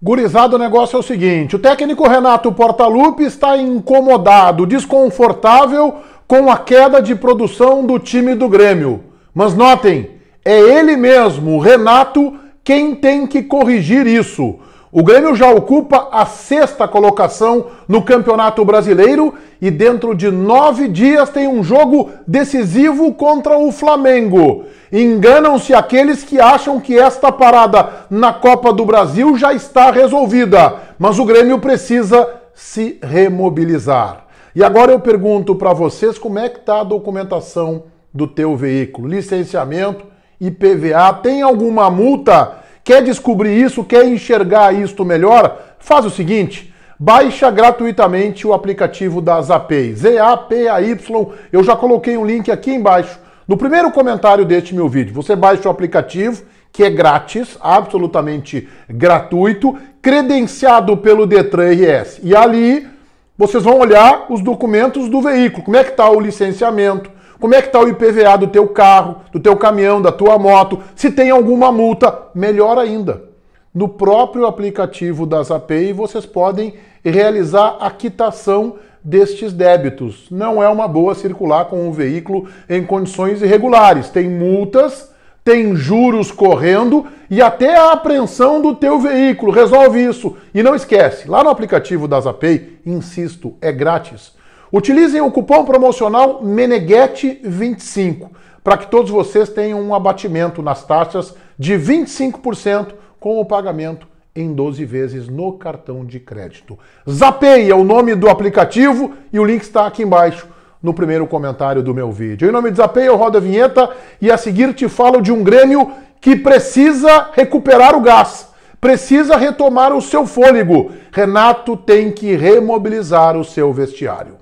Gurizado, o negócio é o seguinte: o técnico Renato Portaluppi está incomodado, desconfortável com a queda de produção do time do Grêmio. Mas notem, é ele mesmo, Renato, quem tem que corrigir isso. O Grêmio já ocupa a sexta colocação no Campeonato Brasileiro e dentro de nove dias tem um jogo decisivo contra o Flamengo. Enganam-se aqueles que acham que esta parada na Copa do Brasil já está resolvida, mas o Grêmio precisa se remobilizar. E agora eu pergunto para vocês como é que está a documentação do teu veículo, licenciamento, IPVA, tem alguma multa? Quer descobrir isso? Quer enxergar isto melhor? Faz o seguinte. Baixa gratuitamente o aplicativo da Zapay, Z-A-P-A-Y. Eu já coloquei um link aqui embaixo, no primeiro comentário deste meu vídeo. Você baixa o aplicativo, que é grátis, absolutamente gratuito, credenciado pelo Detran RS. E ali vocês vão olhar os documentos do veículo, como é que está o licenciamento, como é que está o IPVA do teu carro, do teu caminhão, da tua moto, se tem alguma multa, melhor ainda. No próprio aplicativo da Zapei vocês podem realizar a quitação destes débitos. Não é uma boa circular com um veículo em condições irregulares. Tem multas, tem juros correndo e até a apreensão do teu veículo. Resolve isso. E não esquece, lá no aplicativo da Zapei, insisto, é grátis. Utilizem o cupom promocional meneguete 25 para que todos vocês tenham um abatimento nas taxas de 25% com o pagamento em 12 vezes no cartão de crédito. Zapeia é o nome do aplicativo e o link está aqui embaixo no primeiro comentário do meu vídeo. Em nome de Zapeia, eu rodo a vinheta e a seguir te falo de um Grêmio que precisa recuperar o gás, precisa retomar o seu fôlego. Renato tem que remobilizar o seu vestiário.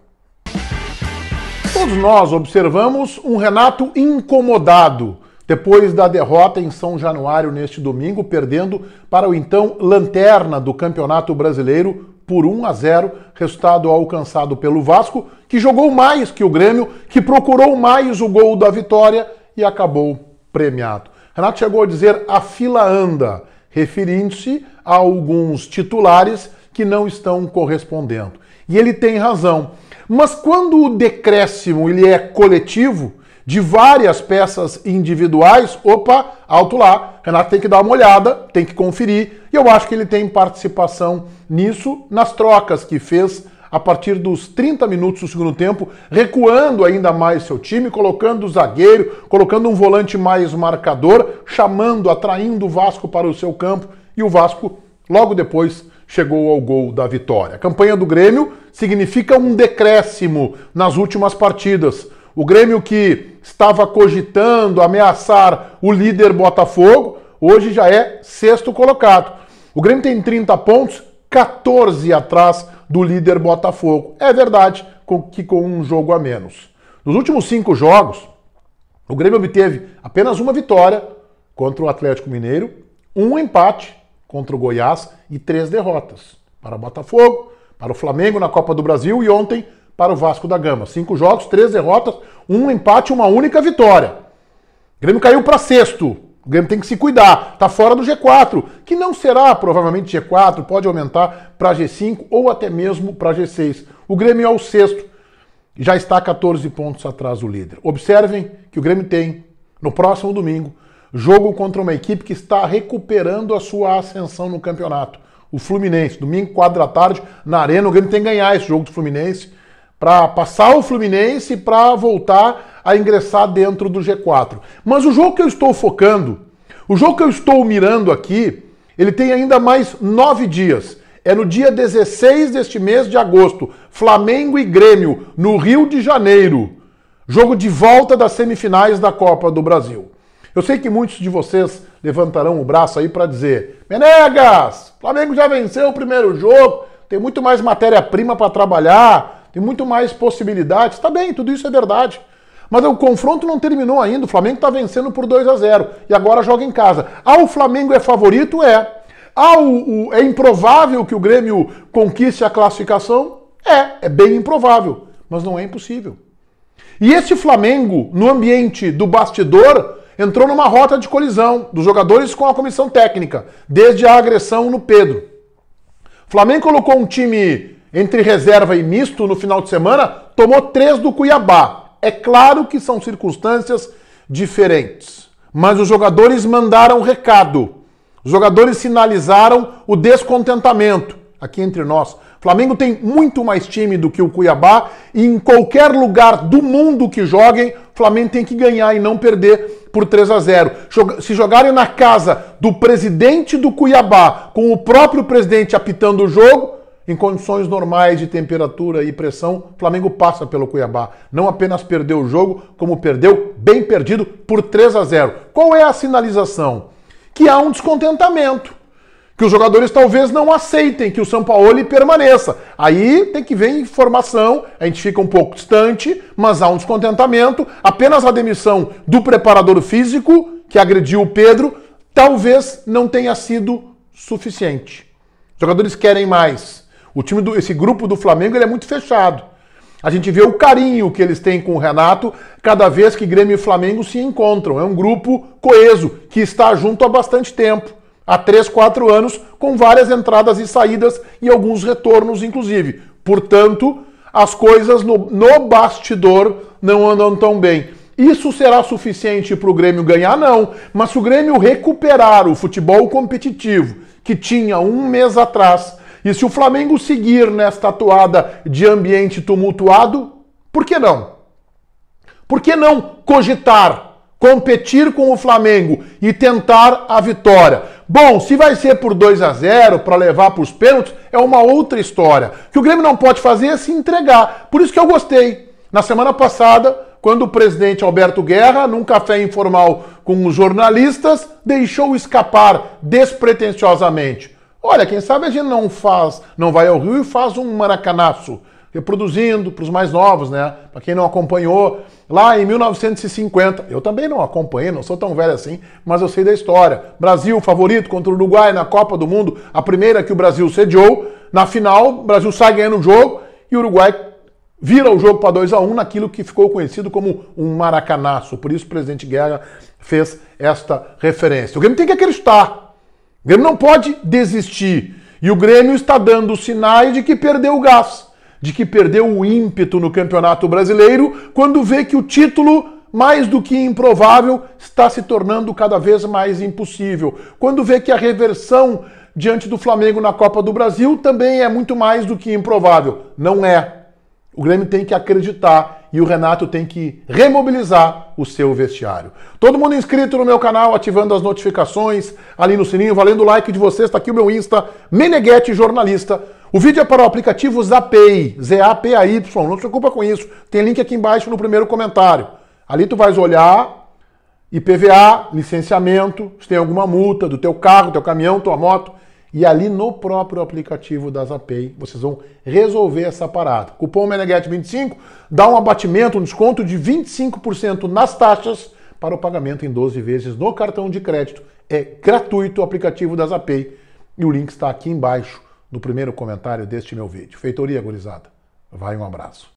Todos nós observamos um Renato incomodado depois da derrota em São Januário neste domingo, perdendo para o então lanterna do Campeonato Brasileiro por 1 a 0, resultado alcançado pelo Vasco, que jogou mais que o Grêmio, que procurou mais o gol da vitória e acabou premiado. Renato chegou a dizer a fila anda, referindo-se a alguns titulares que não estão correspondendo. E ele tem razão. Mas quando o decréscimo ele é coletivo, de várias peças individuais, opa, alto lá, Renato tem que dar uma olhada, tem que conferir, e eu acho que ele tem participação nisso, nas trocas que fez a partir dos 30 minutos do segundo tempo, recuando ainda mais seu time, colocando o zagueiro, colocando um volante mais marcador, chamando, atraindo o Vasco para o seu campo, e o Vasco logo depois chegou ao gol da vitória. A campanha do Grêmio significa um decréscimo nas últimas partidas. O Grêmio que estava cogitando ameaçar o líder Botafogo, hoje já é sexto colocado. O Grêmio tem 30 pontos, 14 atrás do líder Botafogo. É verdade que com um jogo a menos. Nos últimos cinco jogos, o Grêmio obteve apenas uma vitória contra o Atlético Mineiro, um empate contra o Goiás e três derrotas para o Botafogo, para o Flamengo na Copa do Brasil e ontem para o Vasco da Gama. Cinco jogos, três derrotas, um empate, uma única vitória. O Grêmio caiu para sexto. O Grêmio tem que se cuidar. está fora do G4, que não será provavelmente G4, pode aumentar para G5 ou até mesmo para G6. O Grêmio é o sexto. Já está 14 pontos atrás do líder. Observem que o Grêmio tem, no próximo domingo, Jogo contra uma equipe que está recuperando a sua ascensão no campeonato. O Fluminense, domingo, 4 da tarde, na Arena. O Grêmio tem que ganhar esse jogo do Fluminense para passar o Fluminense para voltar a ingressar dentro do G4. Mas o jogo que eu estou focando, o jogo que eu estou mirando aqui, ele tem ainda mais nove dias. É no dia 16 deste mês de agosto, Flamengo e Grêmio, no Rio de Janeiro. Jogo de volta das semifinais da Copa do Brasil. Eu sei que muitos de vocês levantarão o braço aí para dizer: Menegas, Flamengo já venceu o primeiro jogo, tem muito mais matéria-prima para trabalhar, tem muito mais possibilidades. Tá bem, tudo isso é verdade. Mas o confronto não terminou ainda. O Flamengo está vencendo por 2 a 0 e agora joga em casa. Ah, o Flamengo é favorito? É. Ah, o, o, é improvável que o Grêmio conquiste a classificação? É, é bem improvável, mas não é impossível. E esse Flamengo, no ambiente do bastidor, entrou numa rota de colisão dos jogadores com a comissão técnica, desde a agressão no Pedro. O Flamengo colocou um time entre reserva e misto no final de semana, tomou três do Cuiabá. É claro que são circunstâncias diferentes, mas os jogadores mandaram recado. Os jogadores sinalizaram o descontentamento. Aqui entre nós, Flamengo tem muito mais time do que o Cuiabá e em qualquer lugar do mundo que joguem, Flamengo tem que ganhar e não perder por 3 a 0. Se jogarem na casa do presidente do Cuiabá, com o próprio presidente apitando o jogo, em condições normais de temperatura e pressão, Flamengo passa pelo Cuiabá. Não apenas perdeu o jogo, como perdeu bem perdido por 3 a 0. Qual é a sinalização? Que há um descontentamento que os jogadores talvez não aceitem que o São Paulo permaneça. Aí tem que ver informação, a gente fica um pouco distante, mas há um descontentamento. Apenas a demissão do preparador físico, que agrediu o Pedro, talvez não tenha sido suficiente. Os jogadores querem mais. O time do, esse grupo do Flamengo ele é muito fechado. A gente vê o carinho que eles têm com o Renato cada vez que Grêmio e Flamengo se encontram. É um grupo coeso que está junto há bastante tempo há 3, 4 anos, com várias entradas e saídas e alguns retornos, inclusive. Portanto, as coisas no, no bastidor não andam tão bem. Isso será suficiente para o Grêmio ganhar? Não. Mas se o Grêmio recuperar o futebol competitivo que tinha um mês atrás, e se o Flamengo seguir nesta toada de ambiente tumultuado, por que não? Por que não cogitar competir com o Flamengo e tentar a vitória? Bom, se vai ser por 2 a 0 para levar para os pênaltis, é uma outra história. O que o Grêmio não pode fazer é se entregar. Por isso que eu gostei. Na semana passada, quando o presidente Alberto Guerra, num café informal com os jornalistas, deixou escapar despretensiosamente. Olha, quem sabe a gente não faz, não vai ao Rio e faz um maracanaço reproduzindo para os mais novos, né? Para quem não acompanhou, lá em 1950, eu também não acompanhei, não sou tão velho assim, mas eu sei da história. Brasil favorito contra o Uruguai na Copa do Mundo, a primeira que o Brasil sediou. Na final, o Brasil sai ganhando o jogo e o Uruguai vira o jogo para 2 a 1 naquilo que ficou conhecido como um maracanaço. Por isso o presidente Guerra fez esta referência. O Grêmio tem que acreditar. O Grêmio não pode desistir. E o Grêmio está dando sinais de que perdeu o gás de que perdeu o ímpeto no Campeonato Brasileiro quando vê que o título mais do que improvável, está se tornando cada vez mais impossível. Quando vê que a reversão diante do Flamengo na Copa do Brasil também é muito mais do que improvável. Não é. O Grêmio tem que acreditar e o Renato tem que remobilizar o seu vestiário. Todo mundo inscrito no meu canal, ativando as notificações ali no sininho, valendo o like de vocês, está aqui o meu Insta, Meneguete Jornalista. O vídeo é para o aplicativo Zapay, Z-A-P-A-Y, não se preocupa com isso, tem link aqui embaixo no primeiro comentário. Ali tu vais olhar IPVA, licenciamento, se tem alguma multa do teu carro, teu caminhão, tua moto, e ali no próprio aplicativo da API, vocês vão resolver essa parada. Cupom Meneguet25 dá um abatimento, um desconto de 25% nas taxas para o pagamento em 12 vezes no cartão de crédito. É gratuito o aplicativo da API. E o link está aqui embaixo, no primeiro comentário deste meu vídeo. Feitoria, gurizada. Vai um abraço.